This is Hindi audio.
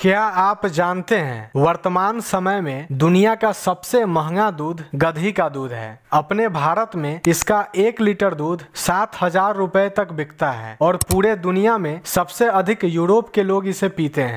क्या आप जानते हैं वर्तमान समय में दुनिया का सबसे महंगा दूध गधी का दूध है अपने भारत में इसका एक लीटर दूध सात हजार रूपए तक बिकता है और पूरे दुनिया में सबसे अधिक यूरोप के लोग इसे पीते हैं